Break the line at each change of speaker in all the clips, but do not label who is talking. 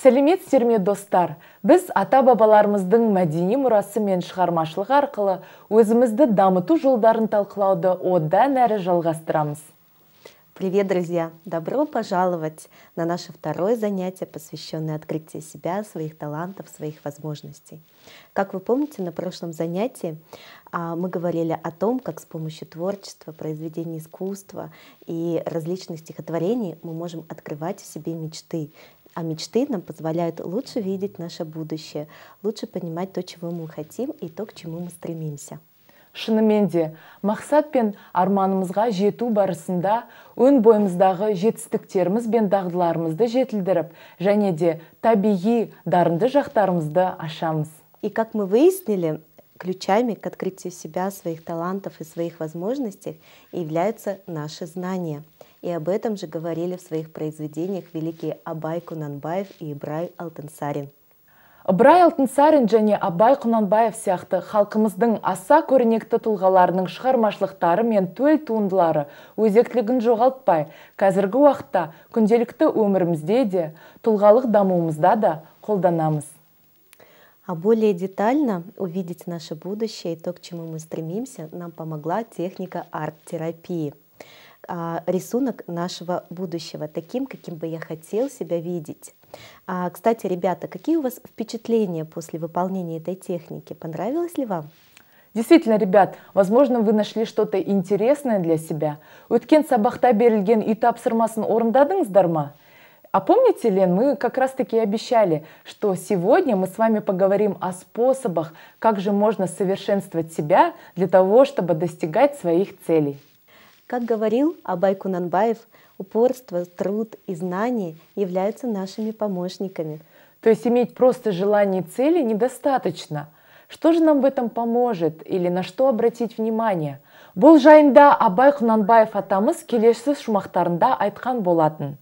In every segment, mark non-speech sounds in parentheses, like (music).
сәлеметсіздер ме достар біз ата бабаларымыздың мәдени мұрасы мен шығармашылығы арқылы өзімізді дамыту жолдарын талқылауды одан әрі жалғастырамыз
привет друзья добро пожаловать на наше второе занятие посвященное открытию себя своих талантов своих возможностей как вы помните на прошлом занятии а, мы говорили о том, как с помощью творчества, произведений искусства и различных стихотворений мы можем открывать в себе мечты, а мечты нам позволяют лучше видеть наше будущее, лучше понимать то, чего мы хотим и то, к
чему мы стремимся. шынымен де мақсат пен арманымызға жету барысында өн бойымыздағы жетістіктеріміз бен дағдыларымызды жетілдіріп және де табиғи дарынды жақтарымызды ашамыз и как мы выяснили
ключами к открытию себя своих талантов и своих возможностей являются наши знания И об этом же говорили в своих произведениях великие Абай Кунанбаев
и Ибрай Алтынсарин. ыбырай алтынсарин және абай құнанбаев сияқты халқымыздың аса көрнекті тұлғаларының шығармашылықтары мен төл туындылары өзектілігін жоғалтпай қазіргі уақытта күнделікті өмірімізде де тұлғалық дамуымызда да қолданамыз а более детально увидеть наше
будущее и то, к чему мы стремимся, нам помогла техника арт-терапии – А, рисунок нашего будущего, таким, каким бы я хотел себя видеть. А, кстати, ребята, какие у вас впечатления после выполнения этой техники? Понравилось ли вам?
Действительно, ребят, возможно, вы нашли что-то интересное для себя. Уткен сабахта берілген и тапсырмасын орындадыңыздар ма? А помните, Лен, мы как раз-таки обещали, что сегодня мы с вами поговорим о способах, как же можно совершенствовать себя для того, чтобы достигать своих целей. Как говорил
Абай Кунанбаев, упорство, труд и знания являются нашими помощниками.
То есть иметь просто желание и цели недостаточно. Что же нам в этом поможет или на что обратить внимание? Бұл жайында Абай Кунанбаев атамыз келесі шумақтарында айтқан болатын.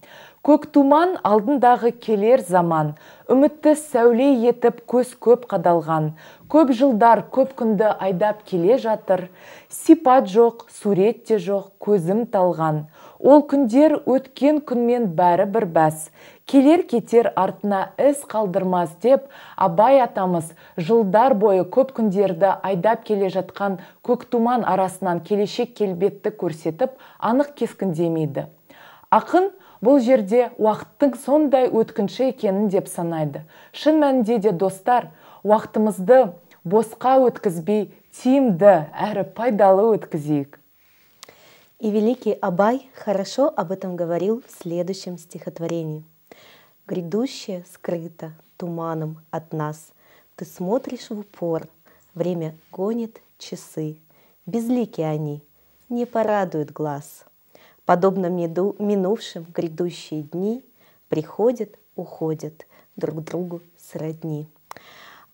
көк туман алдындағы келер заман үмітті сәуле етіп көз көп қадалған көп жылдар көп күнді айдап келе жатыр сипат жоқ сурет те жоқ көзім талған ол күндер өткен күнмен бәрі бір бәс келер кетер артына із қалдырмас деп абай атамыз жылдар бойы көп күндерді айдап келе жатқан көк туман арасынан келешек келбетті көрсетіп анық кескіндемейді ақын бұл жерде уақыттың сондай өткінші екенін деп санайды шын мәнінде де достар уақытымызды босқа өткізбей тиімді әрі пайдалы өткізейік и великий
абай хорошо об этом говорил в следующем стихотворении грядущее скрыто туманом от нас ты смотришь в упор время гонит часы безлики они не порадуют глаз Подобно меду, минувшим грядущие дни, приходят, уходят друг другу сродни.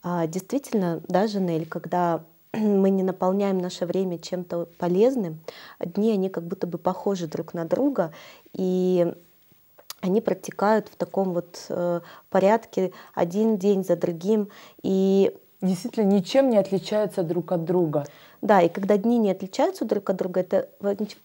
А, действительно, даже Жанель, когда (clears throat) мы не наполняем наше время чем-то полезным, дни, они как будто бы похожи друг на друга, и они протекают в таком вот э, порядке один день за другим, и действительно ничем не отличаются друг от друга. Да, и когда дни не отличаются друг от друга, это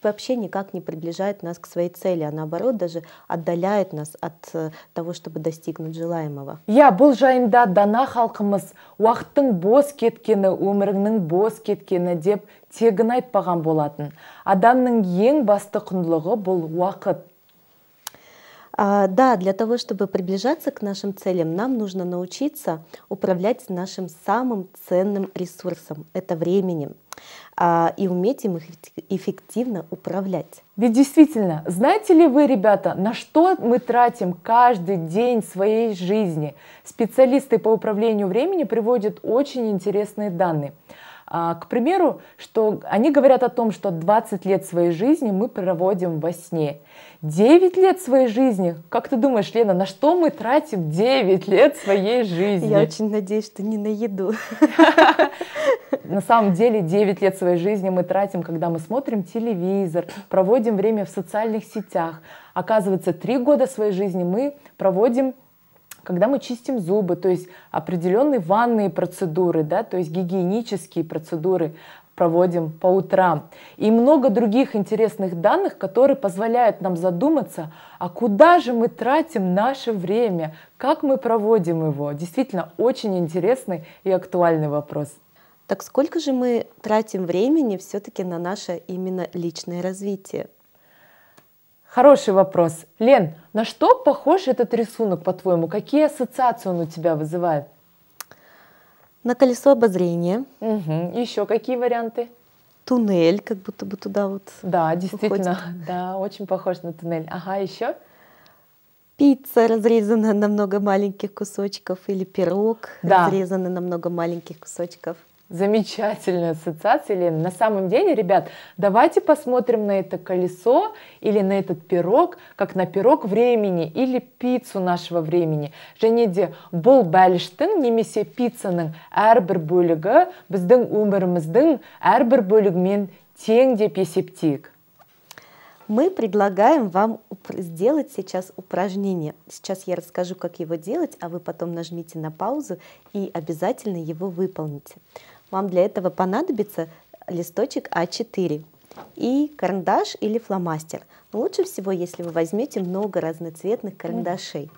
вообще никак не приближает нас к своей цели, а наоборот даже отдаляет нас от э, того, чтобы достигнуть
желаемого. Я бұл жайында дана халқымыз уақыттың бос кеткені, өміріңнің бос кеткені деп тегін айтпаған болатын. Адамның ең басты құндылығы бұл уақыт. А, да, для того, чтобы приближаться к нашим
целям, нам нужно научиться управлять нашим самым ценным ресурсом
— это временем а, и уметь им эффективно управлять. Ведь действительно, знаете ли вы, ребята, на что мы тратим каждый день своей жизни? Специалисты по управлению времени приводят очень интересные данные. А, к примеру, что они говорят о том, что 20 лет своей жизни мы проводим во сне. 9 лет своей жизни. Как ты думаешь, Лена, на что мы тратим 9 лет своей жизни? Я очень надеюсь, что не на еду. На самом деле 9 лет своей жизни мы тратим, когда мы смотрим телевизор, проводим время в социальных сетях. Оказывается, 3 года своей жизни мы проводим когда мы чистим зубы, то есть определенные ванные процедуры, да, то есть гигиенические процедуры проводим по утрам. И много других интересных данных, которые позволяют нам задуматься, а куда же мы тратим наше время, как мы проводим его. Действительно, очень интересный и актуальный вопрос. Так
сколько же мы тратим времени все-таки на наше именно личное развитие?
Хороший вопрос. Лен, на что похож этот рисунок, по-твоему? Какие ассоциации он у тебя вызывает? На колесо обозрения. Угу. Еще какие варианты?
Туннель, как будто бы туда вот. Да, действительно. Уходит. Да, очень похож на туннель. Ага, еще? Пицца разрезана на много
маленьких кусочков или пирог да. разрезанный на много маленьких кусочков. Замечательная ассоциация, или На самом деле, ребят, давайте посмотрим на это колесо или на этот пирог, как на пирог времени или пиццу нашего времени. Және бұл бәліштің немесе пиццаның әрбір бөлігі біздің өміріміздің әрбір бөлігімен тең деп есептейік. Мы
предлагаем вам сделать сейчас упражнение. Сейчас я расскажу, как его делать, а вы потом нажмите на паузу и обязательно его выполните. Вам для этого понадобится листочек А4 и карандаш или фломастер. Но лучше всего, если вы возьмете много разноцветных карандашей.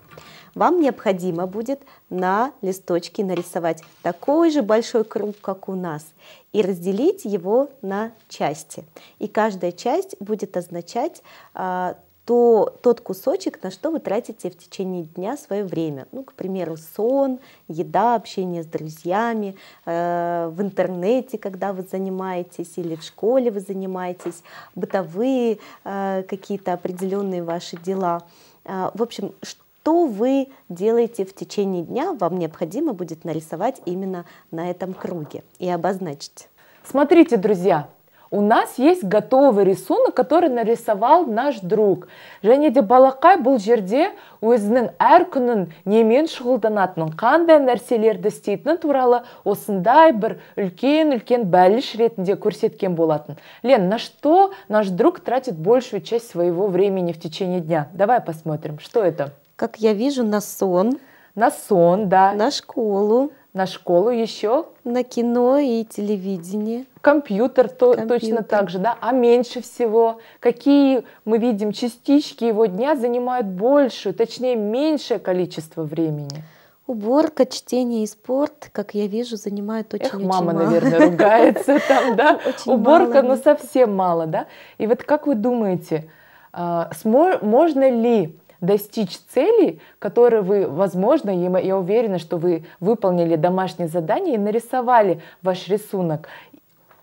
Вам необходимо будет на листочке нарисовать такой же большой круг, как у нас, и разделить его на части. И каждая часть будет означать а, то тот кусочек, на что вы тратите в течение дня свое время, ну, к примеру, сон, еда, общение с друзьями, э, в интернете, когда вы занимаетесь, или в школе вы занимаетесь, бытовые э, какие-то определенные ваши дела. Э, в общем, что вы делаете в течение дня, вам необходимо будет нарисовать именно на этом круге и обозначить.
Смотрите, друзья, у нас есть готовый рисунок, который нарисовал наш друг. Және де балақай бұл жерде өзінің әр күнін немен шұғылданатынын, қандай нәрселерді істейтіні туралы осындай бір үлкен-үлкен бәліш ретінде көрсеткен болатын. Лен, на что наш друг тратит большую часть своего времени в течение дня? Давай посмотрим, что это? Как я вижу, на сон. На сон, да. На школу. На школу еще? На кино и телевидение. Компьютер, то, Компьютер. точно так же, да? А меньше всего? Какие, мы видим, частички его дня занимают большую, точнее, меньшее количество времени?
Уборка, чтение и спорт, как я вижу, занимают очень Эх, очень мама, мало. наверное, ругается
(laughs) там, да? Уборка, но ну, совсем мало, да? И вот как вы думаете, а, можно ли достичь цели, которые вы, возможно, я уверена, что вы выполнили домашнее задание и нарисовали ваш рисунок,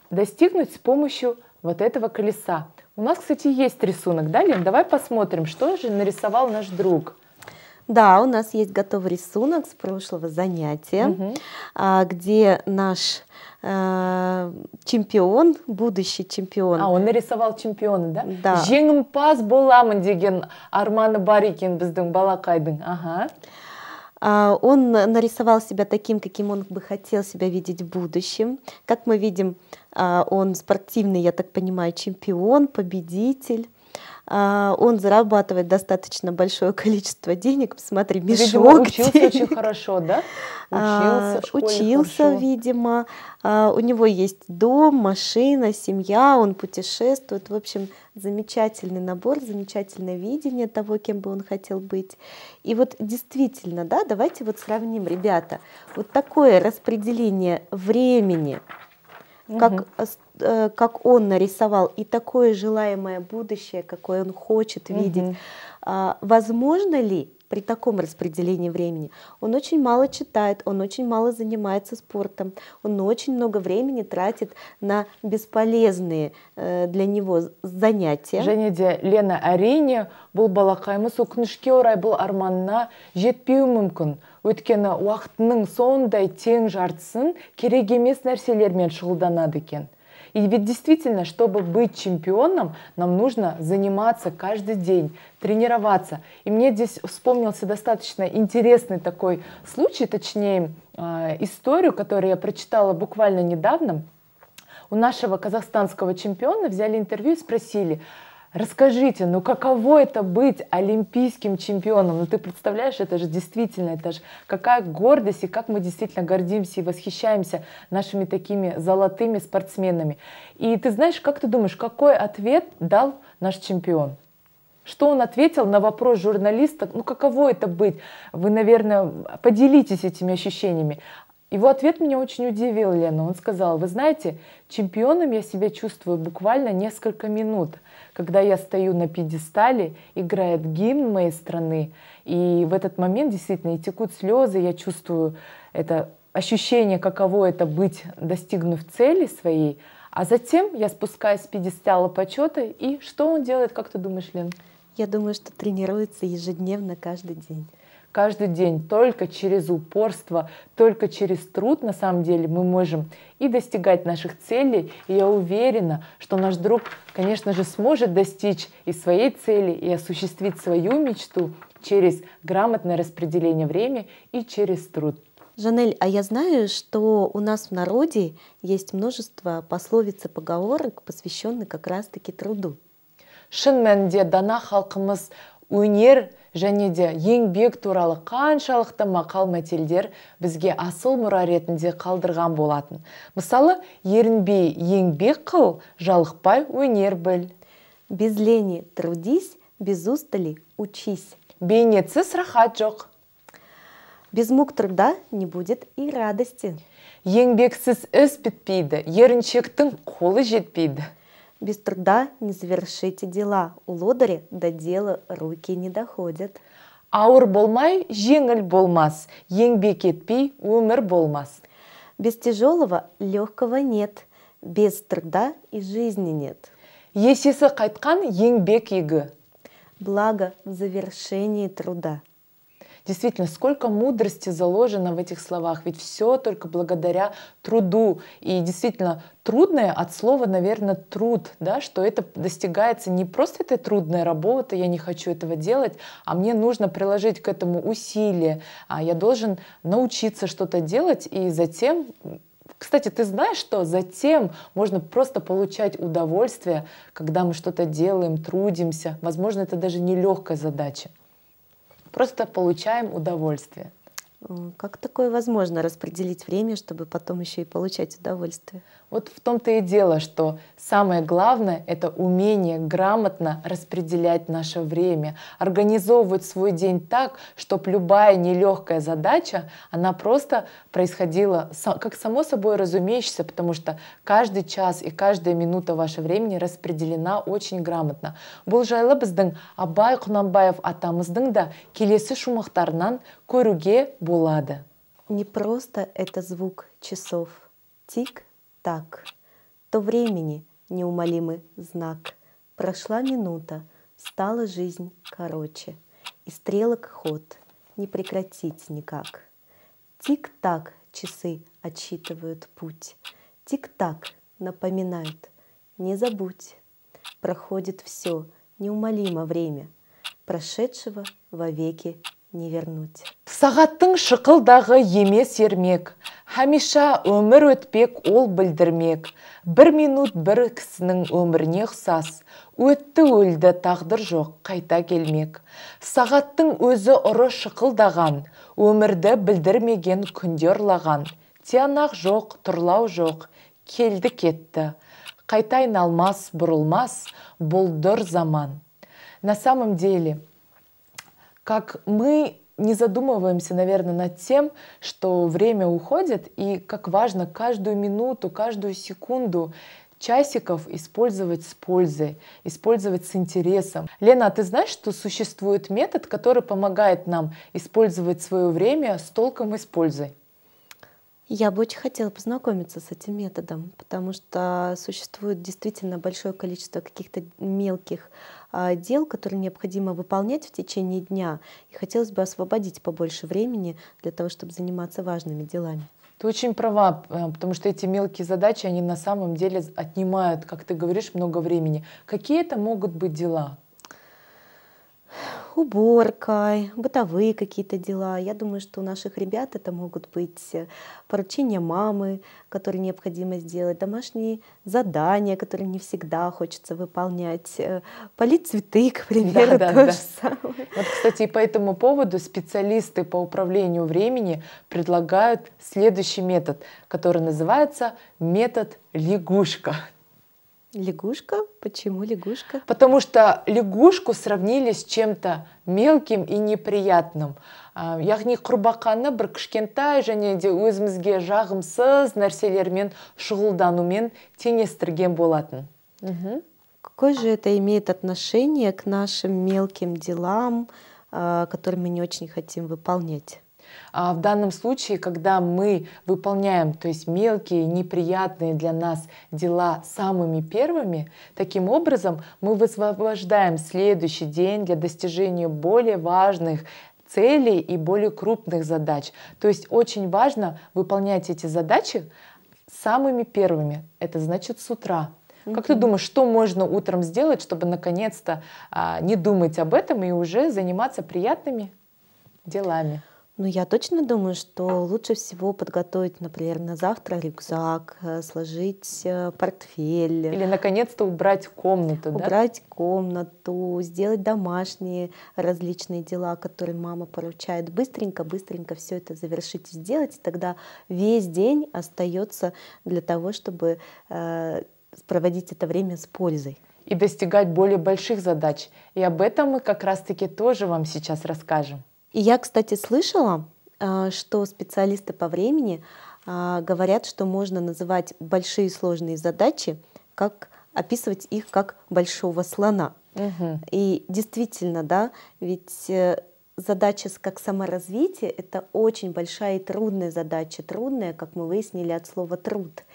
достигнуть с помощью вот этого колеса. У нас, кстати, есть рисунок, да, Лен? Давай посмотрим, что же нарисовал наш друг. Да, у нас есть готовый
рисунок с прошлого занятия, угу. где наш э,
чемпион, будущий чемпион. А, он нарисовал чемпиона, да? Да. Жеңімпаз боламын деген Армана бар екен біздің балақайдың. Ага.
А, он нарисовал себя таким, каким он бы хотел себя видеть в будущем. Как мы видим, а, он спортивный, я так понимаю, чемпион, победитель. А, он зарабатывает достаточно большое количество денег. Посмотри, мешок Видимо, учился денег. очень
хорошо, да? А, учился, в учился хорошо.
видимо. А, у него есть дом, машина, семья, он путешествует. В общем, замечательный набор, замечательное видение того, кем бы он хотел быть. И вот действительно, да, давайте вот сравним, ребята, вот такое распределение времени, угу. как Э, как он нарисовал, и такое желаемое будущее, какое он хочет видеть. Угу. возможно ли при таком распределении времени. Он очень мало читает, он очень мало занимается спортом, он очень много времени
тратит на бесполезные э, для него занятия. және де лена әрине бұл балақаймыз өкінішке орай был Арманна, жетпеуі мүмкін өйткені уақытының сондай тең жартысын керек емес нәрселермен шұғылданады екен и ведь действительно, чтобы быть чемпионом, нам нужно заниматься каждый день, тренироваться. И мне здесь вспомнился достаточно интересный такой случай, точнее а, историю, которую я прочитала буквально недавно. У нашего казахстанского чемпиона взяли интервью и спросили – Расскажите, ну каково это быть олимпийским чемпионом? Ну ты представляешь, это же действительно, это же какая гордость, и как мы действительно гордимся и восхищаемся нашими такими золотыми спортсменами. И ты знаешь, как ты думаешь, какой ответ дал наш чемпион? Что он ответил на вопрос журналиста, ну каково это быть? Вы, наверное, поделитесь этими ощущениями. Его ответ меня очень удивил, Лена. Он сказал, вы знаете, чемпионом я себя чувствую буквально несколько минут – когда я стою на пьедестале, играет гимн моей страны, и в этот момент действительно и текут слезы, я чувствую это ощущение, каково это быть, достигнув цели своей, а затем я спускаюсь с пьедестала почета, и что он делает, как ты думаешь, Лен? Я думаю, что тренируется ежедневно каждый день каждый день. Только через упорство, только через труд на самом деле мы можем и достигать наших целей. И я уверена, что наш друг, конечно же, сможет достичь и своей цели, и осуществить свою мечту через грамотное распределение времени и через труд. Жанель, а я знаю, что у нас в народе есть множество пословиц и поговорок, посвященных как раз-таки труду. шын мәнінде дана халқымыз өнер және де еңбек туралы қаншалықты мақал мәтелдер бізге асыл мұра ретінде қалдырған болатын мысалы ерінбей еңбек қыл жалықпай өнер біл без лени трудись без устали учись бейнетсіз рахат жоқ
без мук труда не будет и радости еңбексіз іс бітпейді еріншектің қолы жетпейді Без труда не завершите дела, у лодыри до дела руки не доходят. Ауыр болмай, жеңіл болмас, еңбек етпей, өмір болмас. Без тяжелого легкого нет, без труда и жизни нет. Есесі қайтқан еңбек егі. Благо
в завершении труда. Действительно, сколько мудрости заложено в этих словах, ведь все только благодаря труду. И действительно, трудное от слова, наверное, труд, да, что это достигается не просто этой трудной работа, я не хочу этого делать, а мне нужно приложить к этому усилие, а я должен научиться что-то делать и затем кстати, ты знаешь, что затем можно просто получать удовольствие, когда мы что-то делаем, трудимся. Возможно, это даже не легкая задача. Просто получаем удовольствие.
Как такое возможно распределить время, чтобы потом еще и получать удовольствие? Вот
в том-то и дело, что самое главное — это умение грамотно распределять наше время, организовывать свой день так, чтобы любая нелегкая задача, она просто происходила как само собой разумеющееся, потому что каждый час и каждая минута вашего времени распределена очень грамотно. Бұл жайлы біздің Абай Құнанбаев атамыздың да келесі шумақтарынан Булада. Не просто это звук часов. Тик-так.
То времени неумолимый знак. Прошла минута, стала жизнь короче. И стрелок ход не прекратить никак. Тик-так часы отсчитывают путь. Тик-так напоминают, не забудь. Проходит все, неумолимо время, прошедшего вовеки не вернуть
сағаттың шықылдағы емес ермек Хамиша өмір өтпек ол білдірмек бір минут бір кісінің өміріне ұқсас өтті өлді тағдыр жоқ қайта келмек сағаттың өзі ұры шықылдаған өмірді білдірмеген күнде ұрлаған тиянақ жоқ тұрлау жоқ келді кетті қайта айналмас бұрылмас бұлдыр заман на самом деле как мы не задумываемся, наверное, над тем, что время уходит, и как важно каждую минуту, каждую секунду часиков использовать с пользой, использовать с интересом. Лена, а ты знаешь, что существует метод, который помогает нам использовать свое время с толком и с пользой? Я бы очень хотела познакомиться с этим методом, потому
что существует действительно большое количество каких-то мелких а, дел, которые необходимо выполнять в течение дня, и хотелось бы освободить побольше времени
для того, чтобы заниматься важными делами. Ты очень права, э, потому что эти мелкие задачи, они на самом деле отнимают, как ты говоришь, много времени. Какие это могут быть дела?
уборка, бытовые какие-то дела. Я думаю, что у наших ребят это могут быть э, поручения мамы, которые необходимо сделать, домашние задания, которые не всегда хочется выполнять, э, полить цветы, к
примеру, да, да, то да. же самое. Вот, кстати, и по этому поводу специалисты по управлению времени предлагают следующий метод, который называется метод лягушка. Лягушка? Почему лягушка? Потому что лягушку сравнили с чем-то мелким и неприятным. А, яхни құрбақаны бір кішкентай және де өзімізге жағымсыз нәрселермен шұғылданумен теңестірген болатын
угу. какое же это имеет отношение к
нашим мелким делам а, которые мы не очень хотим выполнять а в данном случае, когда мы выполняем, то есть мелкие, неприятные для нас дела самыми первыми, таким образом мы высвобождаем следующий день для достижения более важных целей и более крупных задач. То есть очень важно выполнять эти задачи самыми первыми. Это значит с утра. Как ты думаешь, что можно утром сделать, чтобы наконец-то а, не думать об этом и уже заниматься приятными делами? Ну, я точно
думаю, что лучше всего подготовить, например, на завтра рюкзак, э, сложить э, портфель. Или, наконец-то, убрать комнату, убрать да? Убрать комнату, сделать домашние различные дела, которые мама поручает. Быстренько-быстренько все это завершить и сделать. И тогда весь день остается для того, чтобы
э, проводить это время с пользой и достигать более больших задач. И об этом мы как раз-таки тоже вам сейчас расскажем. И я, кстати, слышала,
а, что специалисты по времени а, говорят, что можно называть большие сложные задачи, как описывать их как большого слона. Угу. И действительно, да, ведь э, задача как саморазвитие — это очень большая и трудная задача. Трудная, как мы выяснили от слова «труд».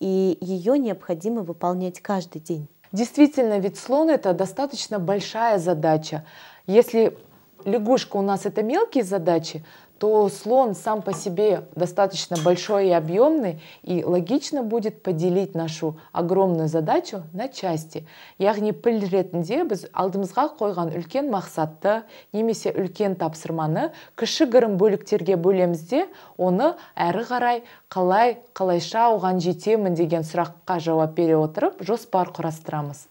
И ее
необходимо выполнять каждый день. Действительно, ведь слон — это достаточно большая задача. Если лягушка у нас это мелкие задачи, то слон сам по себе достаточно большой и объемный, и логично будет поделить нашу огромную задачу на части. Яғни піл ретінде біз алдымызға қойған үлкен мақсатты немесе үлкен тапсырманы кішігірім бөліктерге бөлеміз оны әрі қарай қалай қалайша оған жетемін деген сұраққа жауап бере отырып жоспар құрастырамыз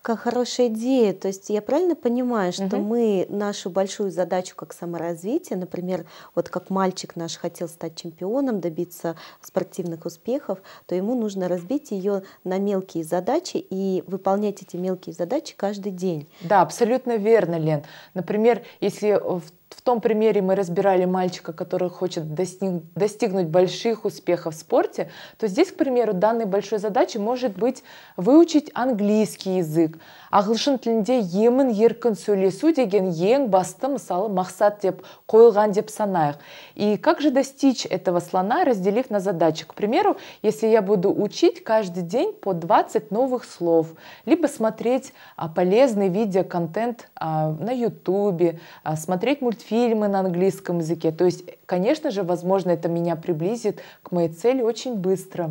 какая хорошая идея.
То есть я правильно понимаю, что угу. мы нашу большую задачу как саморазвитие, например, вот как мальчик наш хотел стать чемпионом, добиться спортивных успехов, то ему нужно разбить ее на мелкие задачи и выполнять эти мелкие задачи каждый день.
Да, абсолютно верно, Лен. Например, если в в том примере мы разбирали мальчика, который хочет достиг, достигнуть больших успехов в спорте, то здесь, к примеру, данной большой задачей может быть выучить английский язык, ағылшын тілінде емін еркін сөйлесу деген ең басты мысалы мақсат деп қойылған деп санайық и как же достичь этого слона разделив на задачи к примеру если я буду учить каждый день по 20 новых слов либо смотреть а, полезный видеоконтент а, на ютубе а, смотреть мультфильмы на английском языке то есть конечно же возможно это меня приблизит к моей цели очень быстро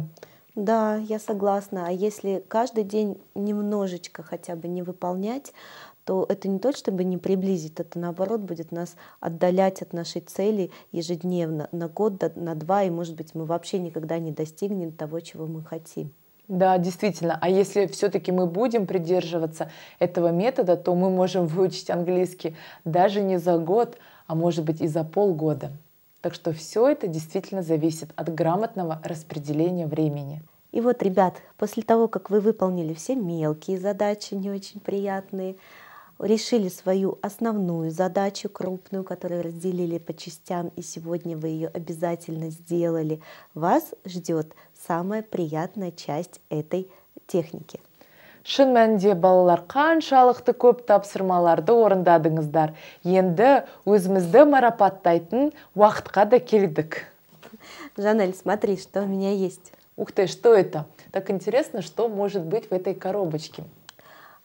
да, я согласна. А если каждый день немножечко хотя бы не выполнять, то это не то, чтобы не приблизит, это наоборот будет нас отдалять от нашей цели ежедневно, на год, на два, и, может быть, мы вообще никогда не достигнем того, чего мы
хотим. Да, действительно. А если все-таки мы будем придерживаться этого метода, то мы можем выучить английский даже не за год, а может быть и за полгода. Так что все это действительно зависит от грамотного распределения времени.
И вот, ребят, после того, как вы выполнили все мелкие задачи, не очень приятные, решили свою основную задачу, крупную, которую разделили по частям, и сегодня вы ее обязательно сделали, вас ждет самая приятная
часть этой техники – шын мәнінде балалар қаншалықты көп тапсырмаларды орындадыңыздар енді өзімізді марапаттайтын уақытқа да келдік жанель смотри что у меня есть ух ты что это так интересно что может быть в этой коробочке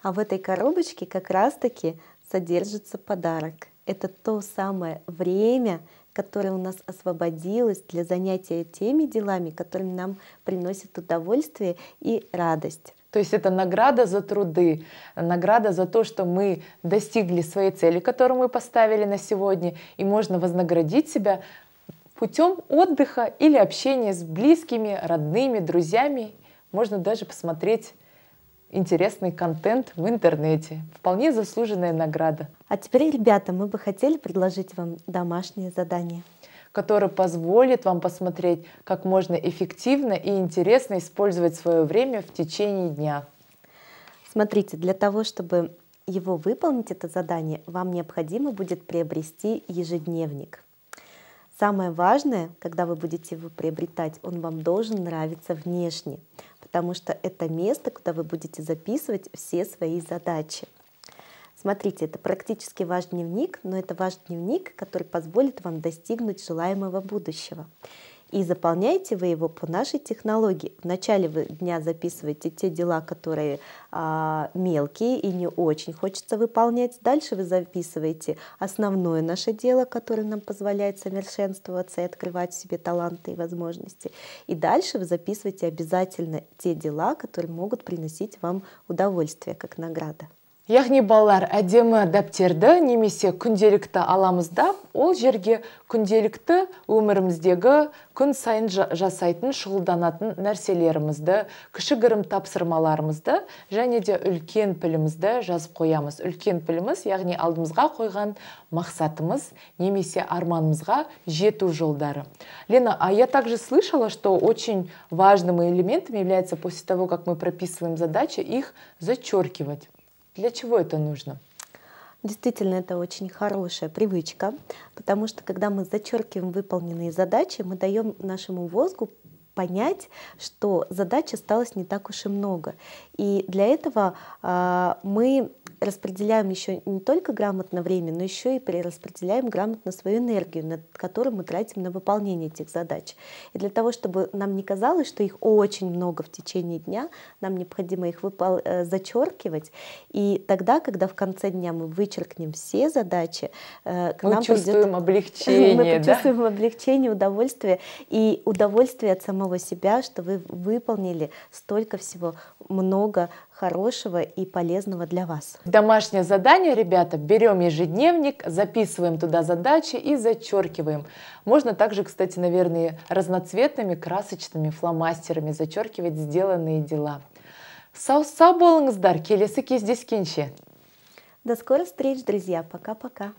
а в этой коробочке
как раз таки содержится подарок это то самое время которое у нас освободилось для занятия теми делами, которыми нам приносят
удовольствие и радость. То есть это награда за труды, награда за то, что мы достигли своей цели, которую мы поставили на сегодня, и можно вознаградить себя путем отдыха или общения с близкими, родными, друзьями. Можно даже посмотреть интересный контент в интернете. Вполне заслуженная награда. А теперь, ребята, мы бы хотели предложить вам домашнее задание который позволит вам посмотреть, как можно эффективно и интересно использовать свое время в течение дня. Смотрите, для того, чтобы
его выполнить, это задание, вам необходимо будет приобрести ежедневник. Самое важное, когда вы будете его приобретать, он вам должен нравиться внешне, потому что это место, куда вы будете записывать все свои задачи. Смотрите, это практически ваш дневник, но это ваш дневник, который позволит вам достигнуть желаемого будущего. И заполняете вы его по нашей технологии. В начале дня записываете те дела, которые а, мелкие и не очень хочется выполнять. Дальше вы записываете основное наше дело, которое нам позволяет совершенствоваться и открывать в себе таланты и возможности. И дальше вы записываете обязательно
те дела, которые могут приносить вам удовольствие как награда. яғни балалар әдемі дәптерді немесе күнделікті аламыз да ол жерге күнделікті өміріміздегі күн сайын жасайтын шұғылданатын нәрселерімізді кішігірім тапсырмаларымызды және де үлкен пілімізді жазып қоямыз үлкен піліміз яғни алдымызға қойған мақсатымыз немесе арманымызға жету жолдары лена а я также слышала что очень важным элементом является после того как мы прописываем задачи их зачеркивать Для чего это нужно? Действительно, это очень хорошая привычка, потому что когда мы
зачеркиваем выполненные задачи, мы даем нашему мозгу понять, что задач осталось не так уж и много. И для этого э, мы распределяем еще не только грамотно время, но еще и перераспределяем грамотно свою энергию, над которой мы тратим на выполнение этих задач. И для того, чтобы нам не казалось, что их очень много в течение дня, нам необходимо их выпол... Э, зачеркивать. И тогда, когда в конце дня мы вычеркнем все задачи, э, к мы нам чувствуем придет... (laughs) облегчение. Мы да? чувствуем облегчение, удовольствие и удовольствие от самого себя, что вы выполнили
столько всего много хорошего и полезного для вас. Домашнее задание, ребята, берем ежедневник, записываем туда задачи и зачеркиваем. Можно также, кстати, наверное, разноцветными красочными фломастерами зачеркивать сделанные дела. Сау-сау болыңыздар, келесі кездескенше. До скорых встреч, друзья. Пока-пока.